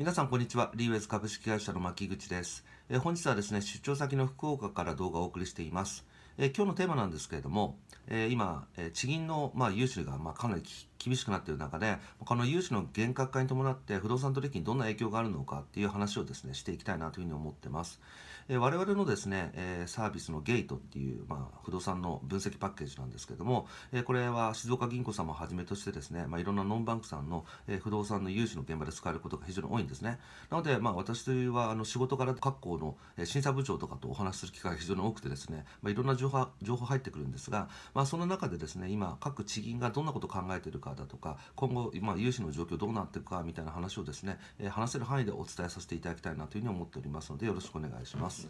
皆さんこんにちは。リーウェイズ株式会社の牧口です。え本日はですね、出張先の福岡から動画をお送りしています。え今日のテーマなんですけれども、え今、え地銀の、まあ、融資が、まあ、かなり厳しくなっている中で、この融資の厳格化に伴って不動産取引にどんな影響があるのかっていう話をですね、していきたいなというふうに思ってます。えー、我々のですね、えー、サービスのゲートっていう、まあ、不動産の分析パッケージなんですけども、えー、これは静岡銀行さんもはじめとしてですね、まあ、いろんなノンバンクさんの、え不動産の融資の現場で使えることが非常に多いんですね。なので、まあ、私はあの仕事から各校の、え審査部長とかとお話しする機会が非常に多くてですね、まあ、いろんな情報情報入ってくるんですが、まあ、その中でですね、今、各地銀がどんなことを考えているかかだとか今後、まあ、融資の状況どうなっていくかみたいな話をですね、え話せる範囲でお伝えさせていただきたいなというふうに思っておりますのでよろしくお願いします。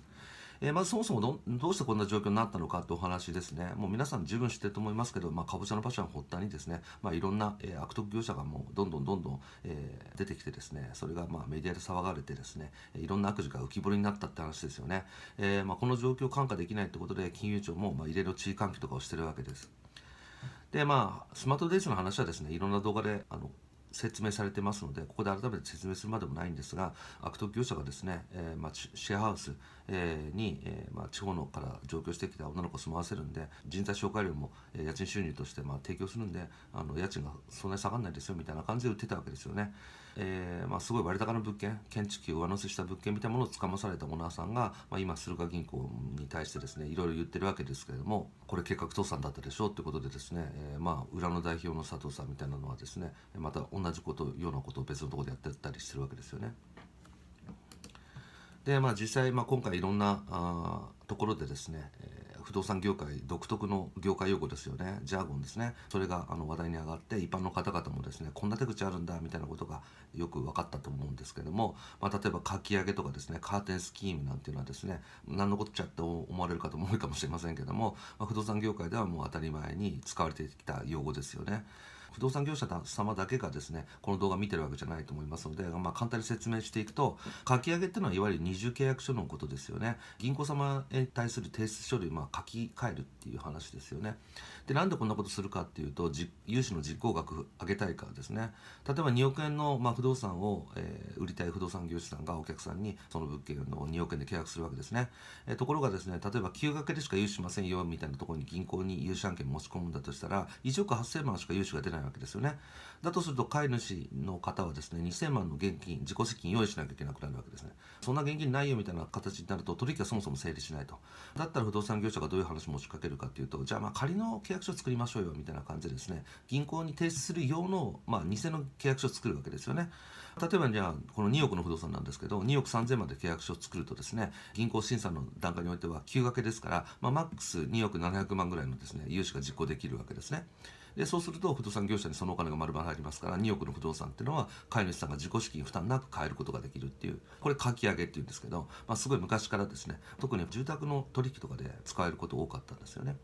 えー、まずそもそもどどうしてこんな状況になったのかってお話ですね。もう皆さん十分知ってると思いますけど、まあ、かぼちゃの場所は発端にですね、まあ、いろんな、えー、悪徳業者がもうどんどんどんどん、えー、出てきてですね、それがまあメディアで騒がれてですね、いろんな悪事が浮き彫りになったって話ですよね。えーまあ、この状況を看過できないってことで、金融庁もまあいろいろ地位喚起とかをしてるわけです。でまあスマートデイズの話はですねいろんな動画であの説明されてますのでここで改めて説明するまでもないんですが悪徳業者がですね、えー、まあ、シェアハウス、えー、に、えー、まあ、地方のから上京してきた女の子を住まわせるんで人材紹介料も、え家賃収入として、まあ、提供するんであの家賃がそんなに下がらないですよみたいな感じで売ってたわけですよね。えー、まあ、すごい割高な物件建築費を上乗せした物件みたいなものをつかまされたオーナーさんが、まあ、今駿河銀行に対してですねいろいろ言ってるわけですけれどもこれ計画倒産だったでしょうってことでですね、えー、まあ、裏の代表の佐藤さんみたいなのはですねまた同じことようなことを別のとこでやってたりしてるわけですよね。でまあ実際、まあ、今回いろんなあところでですね、えー不動産業界独特の業界用語ですよねジャーゴンですねそれがあの話題に上がって一般の方々もですねこんな手口あるんだみたいなことがよく分かったと思うんですけども、まあ、例えばかき上げとかですねカーテンスキームなんていうのはですね何のこっちゃって思われる方も多いかもしれませんけども、まあ、不動産業界ではもう当たり前に使われてきた用語ですよね。不動産業者様だけがですねこの動画見てるわけじゃないと思いますので、まあ、簡単に説明していくと書き上げっていうのはいわゆる二重契約書のことですよね銀行様に対する提出書類、まあ、書き換えるっていう話ですよねでなんでこんなことするかっていうと融資の実行額上げたいからですね例えば2億円の、まあ、不動産を、えー、売りたい不動産業者さんがお客さんにその物件を2億円で契約するわけですね、えー、ところがですね例えば9掛けでしか融資しませんよみたいなところに銀行に融資案件持ち込むんだとしたら1億8000万しか融資が出ないないわけですよね。だとすると飼い主の方はですね2000万の現金自己資金用意しなきゃいけなくなるわけですねそんな現金ないよみたいな形になると取引はそもそも整理しないとだったら不動産業者がどういう話を持ちかけるかっていうとじゃあまあ仮の契約書を作りましょうよみたいな感じでですね銀行に提出する用の、まあ、偽の契約書を作るわけですよね例えばじゃあこの2億の不動産なんですけど2億3000万で契約書を作るとですね銀行審査の段階においては休掛けですから、まあ、マックス2億700万ぐらいのですね融資が実行できるわけですね。でそうすると不動産業者にそのお金が丸々入りますから2億の不動産っていうのは飼い主さんが自己資金負担なく買えることができるっていうこれ書き上げっていうんですけど、まあ、すごい昔からですね特に住宅の取引とかで使えること多かったんですよね。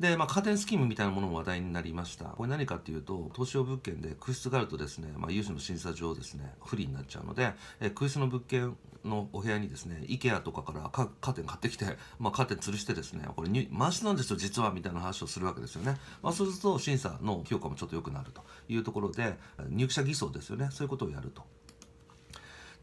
で、まあ、カーテンスキームみたいなものも話題になりました。これ何かっていうと、投資用物件で空室があるとですね、まあ、融資の審査上ですね、不利になっちゃうので、え空室の物件のお部屋にですね、IKEA とかからカーテン買ってきて、まあ、カーテン吊るしてですね、これにわしなんですよ、実は、みたいな話をするわけですよね。まあ、そうすると、審査の評価もちょっと良くなるというところで、入居者偽装ですよね、そういうことをやると。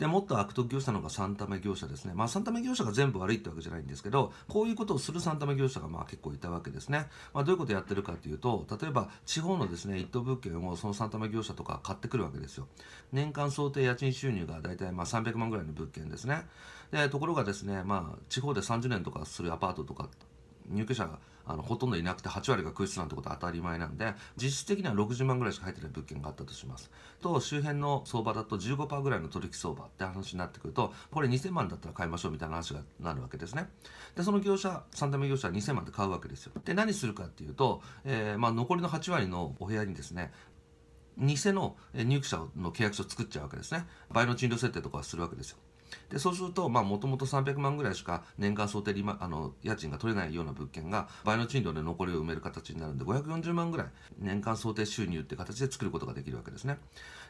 でもっと悪徳業者の方が3ため業者ですねまあ3ため業者が全部悪いってわけじゃないんですけどこういうことをする3ため業者がまあ結構いたわけですね、まあ、どういうことやってるかというと例えば地方のですね一等物件をその3ため業者とか買ってくるわけですよ年間想定家賃収入が大体まあ300万ぐらいの物件ですねでところがですねまあ地方で30年とかするアパートとか入居者があのほとんどいなくて8割が空室なんてことは当たり前なんで実質的には60万ぐらいしか入ってない物件があったとしますと周辺の相場だと15%ぐらいの取引相場って話になってくるとこれ2000万だったら買いましょうみたいな話がなるわけですねでその業者3代目業者は2000万で買うわけですよで何するかっていうと、えー、まあ、残りの8割のお部屋にですね偽の入居者の契約書を作っちゃうわけですね。倍の賃料設定とかするわけですよ。でそうするともともと300万ぐらいしか年間想定利、ま、あの家賃が取れないような物件が倍の賃料で残りを埋める形になるんで540万ぐらい年間想定収入って形で作ることができるわけですね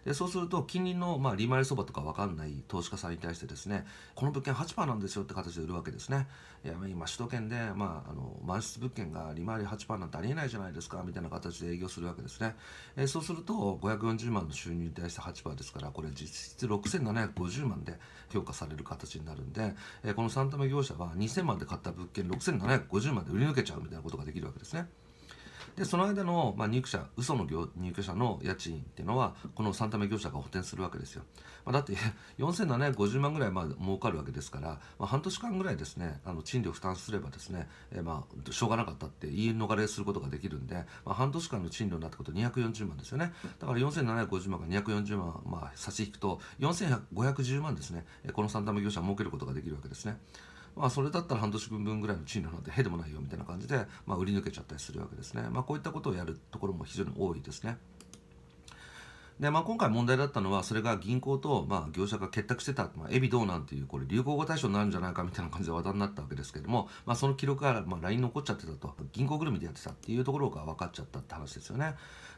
でそうすると近隣の、まあ、利回りそばとか分かんない投資家さんに対してですねこの物件8%なんですよって形で売るわけですねいや今首都圏で、まあ、あの満室物件が利回り8%なんてありえないじゃないですかみたいな形で営業するわけですね、えそうすると540万の収入に対して8%ですからこれ実質6750万で評価される形になるんで、えー、この3玉業者は2000万で買った物件6750万で売り抜けちゃうみたいなことができるわけですね。でその間の、まあ、入居者嘘の入居者の家賃っていうのはこの3ため業者が補填するわけですよ、まあ、だって4750万ぐらいまあ儲かるわけですから、まあ、半年間ぐらいですねあの賃料負担すればですね、えー、まあしょうがなかったって言い逃れすることができるんで、まあ、半年間の賃料になったこと240万ですよねだから4750万から240万、まあ、差し引くと4510万ですねこの3ため業者は儲けることができるわけですねまあ、それだったら半年分ぐらいの賃料なんてへでもないよみたいな感じで、まあ、売り抜けちゃったりするわけですね、まあ、こういったことをやるところも非常に多いですね。で、まあ、今回問題だったのはそれが銀行と、まあ、業者が結託してた、まあ、エビどうなんていうこれ流行語大賞になるんじゃないかみたいな感じで話題になったわけですけども、まあ、その記録が、まあ、LINE に残っちゃってたと銀行ぐるみでやってたっていうところが分かっちゃったって話ですよね。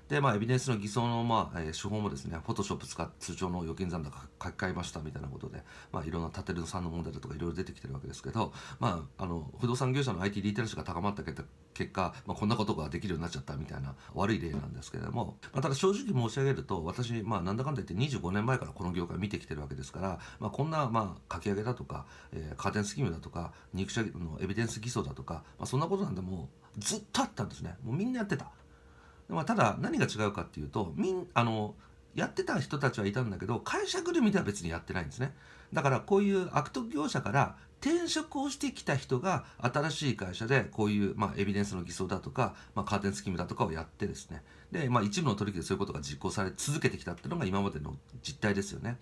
で、まあ、エビデンスの偽装の、まあえー、手法もですね、フォトショップ使って通帳の預金残高書き換えましたみたいなことで、まあ、いろんな建てるさんの問題だとかいろいろ出てきてるわけですけど、まあ、あの不動産業者の IT リテラシーが高まった結結果、まあ、こんなことができるようになっちゃったみたいな悪い例なんですけれども、まあ、ただ正直申し上げると私、まあ、なんだかんだ言って25年前からこの業界見てきてるわけですから、まあ、こんな、まあ、かき上げだとか、えー、カーテンスキームだとか肉車のエビデンス偽装だとか、まあ、そんなことなんでもうずっとあったんですねもうみんなやってた。まあ、ただ何が違うかっていうとみんあのやってた人たちはいたんだけど会社ぐるみでは別にやってないんですねだからこういう悪徳業者から転職をしてきた人が新しい会社でこういう、まあ、エビデンスの偽装だとか、まあ、カーテンスキームだとかをやってですねで、まあ、一部の取引でそういうことが実行され続けてきたっていうのが今までの実態ですよね。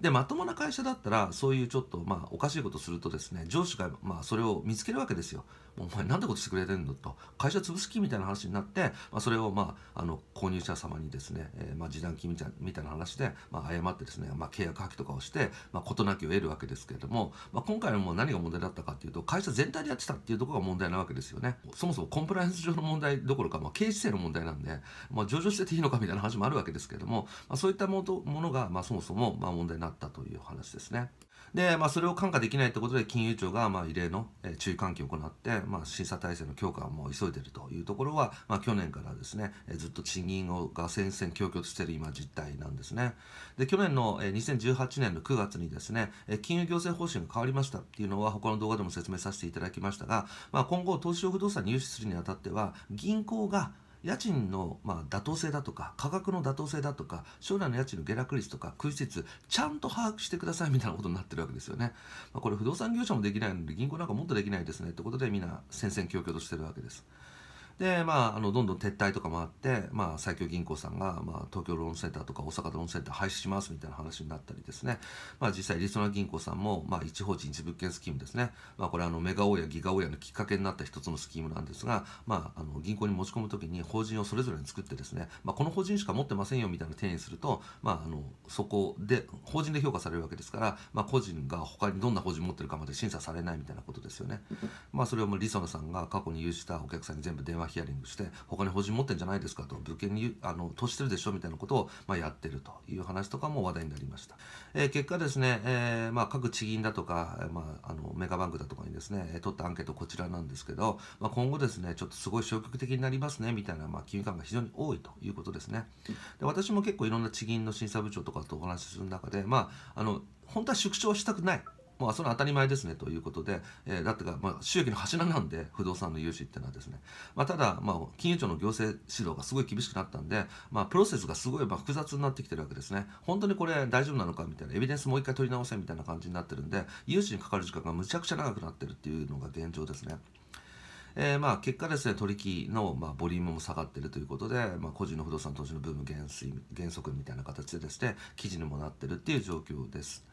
でまともな会社だったらそういうちょっとまあおかしいことするとですね上司がまあそれを見つけるわけですよ。お前なんてことしてくれてんのと会社潰す気みたいな話になって、まあ、それをまああの購入者様にですね、えー、まあ示談金みたいみたいな話で、まあ、謝ってですね、まあ、契約破棄とかをして事、まあ、なきを得るわけですけれども、まあ、今回もう何が問題だったかっていうと会社全体でやってたっていうところが問題なわけですよね。そもそもコンプライアンス上の問題どころか、まあ、経営姿勢の問題なんで、まあ、上場してていいのかみたいな話もあるわけですけれども、まあ、そういったものが、まあ、そもそもまあ問題になってったという話ですね。で、まあ、それを看過できないということで、金融庁が、まあ、異例の注意喚起を行って、まあ、審査体制の強化をもう急いでいるというところは、まあ、去年からですね、ずっと賃金をが戦々恐々としている今実態なんですね。で、去年の2018年の9月にですね、金融行政方針が変わりましたっていうのは、他の動画でも説明させていただきましたが、まあ、今後、投資用不動産入手するにあたっては、銀行が家賃の、ま妥当性だとか価格の妥当性だとか将来の家賃の下落率とか空室率ちゃんと把握してくださいみたいなことになってるわけですよね、まあ、これ不動産業者もできないので銀行なんかもっとできないですねってことでみんな戦々恐々としてるわけですで、まあ、あの、どんどん撤退とかもあって、まあ、最強銀行さんが、まあ、東京ローンセンターとか大阪ローンセンター廃止しますみたいな話になったりですね、まあ、実際、りそな銀行さんも、まあ、一法人一物件スキームですね、まあ、これ、あの、メガ大やギガ大やのきっかけになった一つのスキームなんですが、まあ、あの、銀行に持ち込むときに法人をそれぞれに作ってですね、まあ、この法人しか持ってませんよみたいな定義すると、まあ、あの、そこで、法人で評価されるわけですから、まあ、個人が他にどんな法人持ってるかまで審査されないみたいなことですよね。まあ、それをもうりさんが過去に有したお客さんに全部電話ヒアリングして他に法人持ってんじゃないですかと物件にあの投資してるでしょみたいなことを、まあ、やってるという話とかも話題になりました、えー、結果ですね、えー、まあ、各地銀だとか、まあ、あのメガバンクだとかにですね取ったアンケートこちらなんですけど、まあ、今後ですねちょっとすごい消極的になりますねみたいな、まあ、金融感が非常に多いということですねで私も結構いろんな地銀の審査部長とかとお話しする中でまああの本当は縮小したくないまあ、それは当たり前ですねということで、えー、だってか、まあ、収益の柱なんで不動産の融資っていうのはですね、まあ、ただ、まあ、金融庁の行政指導がすごい厳しくなったんで、まあ、プロセスがすごい複雑になってきてるわけですね本当にこれ大丈夫なのかみたいなエビデンスもう一回取り直せみたいな感じになってるんで融資にかかる時間がむちゃくちゃ長くなってるっていうのが現状ですね。えー、まあ結果ですね取引のまあボリュームも下がっているということで、まあ、個人の不動産投資のブーム減衰減速みたいな形でですね記事にもなってるっていう状況です。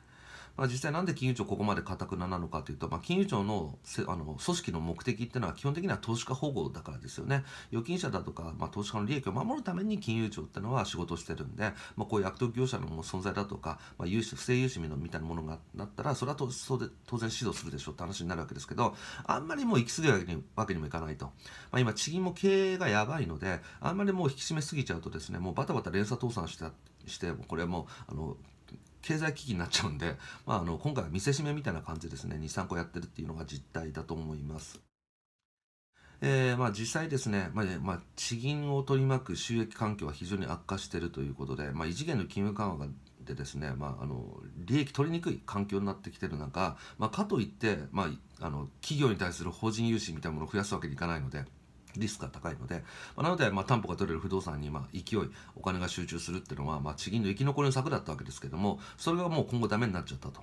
まあ、実際なんで金融庁ここまでかたくななのかというと、まあ、金融庁のせあの組織の目的っていうのは基本的には投資家保護だからですよね預金者だとか、まあ、投資家の利益を守るために金融庁ってのは仕事してるんで、まあ、こういう悪徳業者の存在だとか、まあ、融資不正融資みたいなものがなったらそれは当然指導するでしょうって話になるわけですけどあんまりもう行き過ぎるわけにもいかないと、まあ、今地銀も経営がやばいのであんまりもう引き締めすぎちゃうとですねもうバタバタ連鎖倒産してしてこれはもうあの経済危機になっちゃうんで、まあ、あの今回は見せしめみたいな感じですね23個やってるっていうのが実態だと思います。えー、まあ、実際ですね、まあ、まあ、地銀を取り巻く収益環境は非常に悪化しているということで、まあ、異次元の金融緩和でですね、まあ、あの利益取りにくい環境になってきてる中、まあ、かといって、まあ、あの企業に対する法人融資みたいなものを増やすわけにいかないので。リスクが高いので、まあ、なので、まあ、担保が取れる不動産に、まあ、勢い、お金が集中するっていうのは、まあ、地銀の生き残りの策だったわけですけども、それがもう今後ダメになっちゃったと。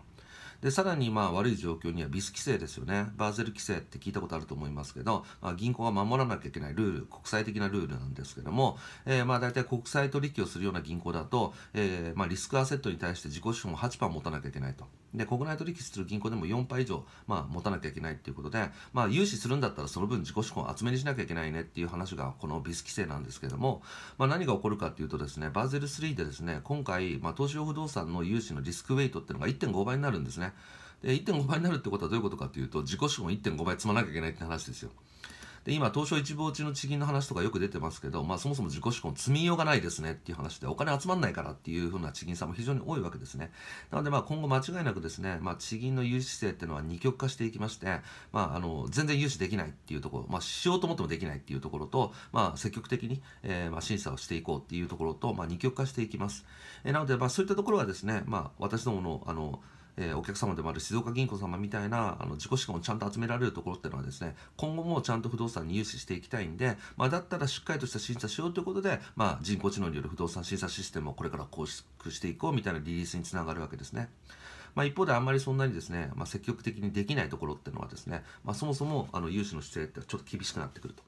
でさらにまあ悪い状況にはビス規制ですよねバーゼル規制って聞いたことあると思いますけど、まあ、銀行が守らなきゃいけないルール国際的なルールなんですけども、えー、まあ大体国際取引をするような銀行だと、えー、まあリスクアセットに対して自己資本を8%持たなきゃいけないとで国内取引する銀行でも4%以上、まあ、持たなきゃいけないっていうことで、まあ、融資するんだったらその分自己資本を厚めにしなきゃいけないねっていう話がこのビス規制なんですけども、まあ、何が起こるかっていうとですねバーゼル3でですね今回、まあ、投資用不動産の融資のリスクウェイトっていうのが1.5倍になるんですねね。で、1.5倍になるってことはどういうことかというと、自己資本1.5倍積まなきゃいけないって話ですよ。で、今、東証一望中の地銀の話とかよく出てますけど、まあそもそも自己資本積みようがないですねっていう話で、お金集まんないからっていうふうな地銀さんも非常に多いわけですね。なのでまあ今後間違いなくですね、まあ地銀の融資姿勢っていうのは二極化していきまして、まああの、全然融資できないっていうところ、まあしようと思ってもできないっていうところと、まあ積極的に、えー、まあ審査をしていこうっていうところと、まあ二極化していきます。えー、なのでまあそういったところはですね、まあ私どもの、あの、えー、お客様でもある静岡銀行様みたいなあの自己資本をちゃんと集められるところっていうのはですね今後もちゃんと不動産に融資していきたいんで、まあ、だったらしっかりとした審査しようということで、まあ、人工知能による不動産審査システムをこれから構築していこうみたいなリリースにつながるわけですね。まあ、一方であんまりそんなにですね、まあ、積極的にできないところっていうのはですね、まあ、そもそもあの融資の姿勢ってちょっと厳しくなってくると。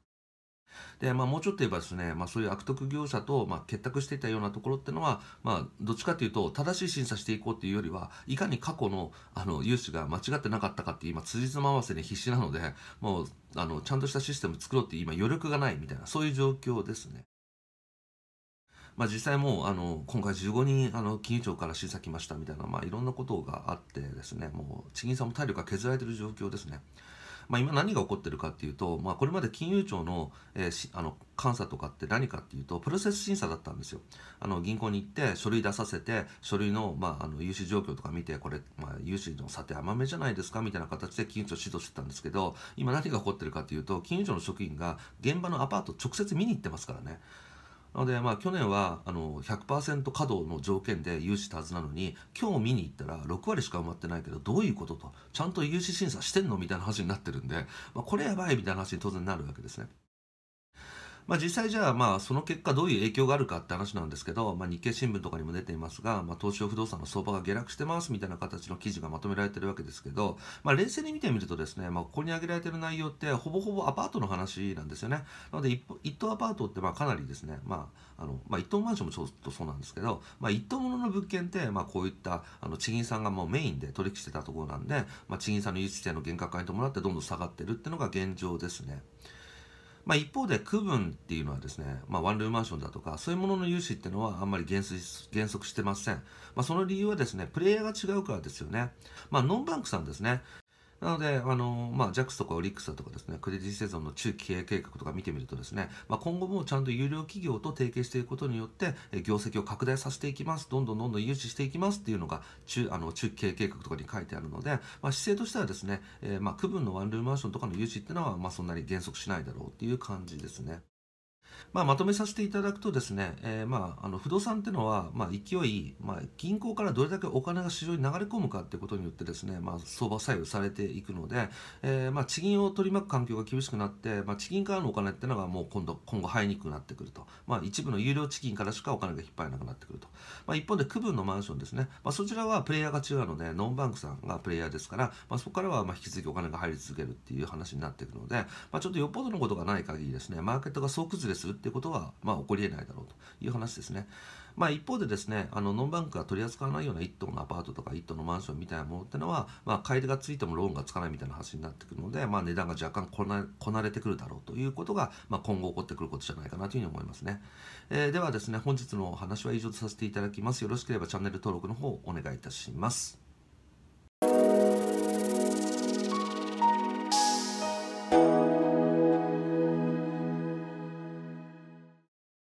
で、まあ、もうちょっと言えばですね、まあ、そういう悪徳業者と、まあ、結託していたようなところっていうのは、まあ、どっちかというと正しい審査していこうっていうよりはいかに過去のあの融資が間違ってなかったかって今辻褄合わせに必死なのでもうあのちゃんとしたシステム作ろうって今余力がないみたいなそういう状況ですね。まあ、実際もうあの今回15人あの金融庁から審査来ましたみたいな、まあ、いろんなことがあってですねもう地銀さんも体力が削られてる状況ですね。まあ、今何が起こってるかっていうと、まあ、これまで金融庁の,、えー、あの監査とかって何かっていうとプロセス審査だったんですよあの銀行に行って書類出させて書類の,、まあ、あの融資状況とか見てこれ、まあ、融資の査定甘めじゃないですかみたいな形で金融庁指導してたんですけど今何が起こってるかっていうと金融庁の職員が現場のアパート直接見に行ってますからね。なので、まあ、去年はあの100%稼働の条件で融資したはずなのに今日見に行ったら6割しか埋まってないけどどういうこととちゃんと融資審査してんのみたいな話になってるんで、まあ、これやばいみたいな話に当然なるわけですね。まあ、実際じゃあまあその結果どういう影響があるかって話なんですけど、まあ、日経新聞とかにも出ていますが、まあ、東証不動産の相場が下落してますみたいな形の記事がまとめられているわけですけど、まあ、冷静に見てみるとですね、まあ、ここに挙げられている内容ってほぼほぼアパートの話なんですよねなので一棟アパートってまあかなりですね、まああのまあ、一棟マンションもちょっとそうなんですけど、まあ、一棟ものの物件ってまあこういったあの地銀さんがもうメインで取引してたところなんで、まあ、地銀さんの輸出地点の厳格化に伴ってどんどん下がってるっていうのが現状ですね。まあ、一方で区分っていうのはですね、まあ、ワンルームマンションだとかそういうものの融資っていうのはあんまり減減速してません、まあ、その理由はですねプレイヤーが違うからですよね、まあ、ノンバンクさんですねなので、あの、まあ、j クスとかオリックスだとかですね、クレディセゾンの中期経営計画とか見てみるとですね、まあ、今後もちゃんと有料企業と提携していくことによって、業績を拡大させていきます。どんどんどんどん融資していきますっていうのが、中、あの、中期経営計画とかに書いてあるので、まあ、姿勢としてはですね、えー、まあ、区分のワンルームマンションとかの融資っていうのは、まあ、そんなに減速しないだろうっていう感じですね。まあ、まとめさせていただくとですね、えー、まあ、あの不動産っていうのは、まあ、勢い、まあ、銀行からどれだけお金が市場に流れ込むかっていうことによってですね、まあ、相場左右されていくので、えー、まあ、地銀を取り巻く環境が厳しくなって、まあ、地銀からのお金っていうのがもう今度今後入りにくくなってくると、まあ、一部の有料地銀からしかお金が引っ張れなくなってくると、まあ、一方で区分のマンションですね、まあ、そちらはプレイヤーが違うのでノンバンクさんがプレイヤーですから、まあ、そこからはまあ引き続きお金が入り続けるっていう話になっていくので、まあ、ちょっとよっぽどのことがない限りですねマーケットが総崩れするするってことは、まあ、起こりえないだろうという話ですね。まあ、一方でですね、あの、ノンバンクが取り扱わないような1棟のアパートとか1棟のマンションみたいなものってのは、まあ、買い手がついてもローンがつかないみたいな話になってくるので、まあ、値段が若干こなこなれてくるだろうということが、まあ、今後起こってくることじゃないかなというふうに思いますね。えー、ではですね、本日のお話は以上とさせていただきます。よろしければチャンネル登録の方お願いいたします。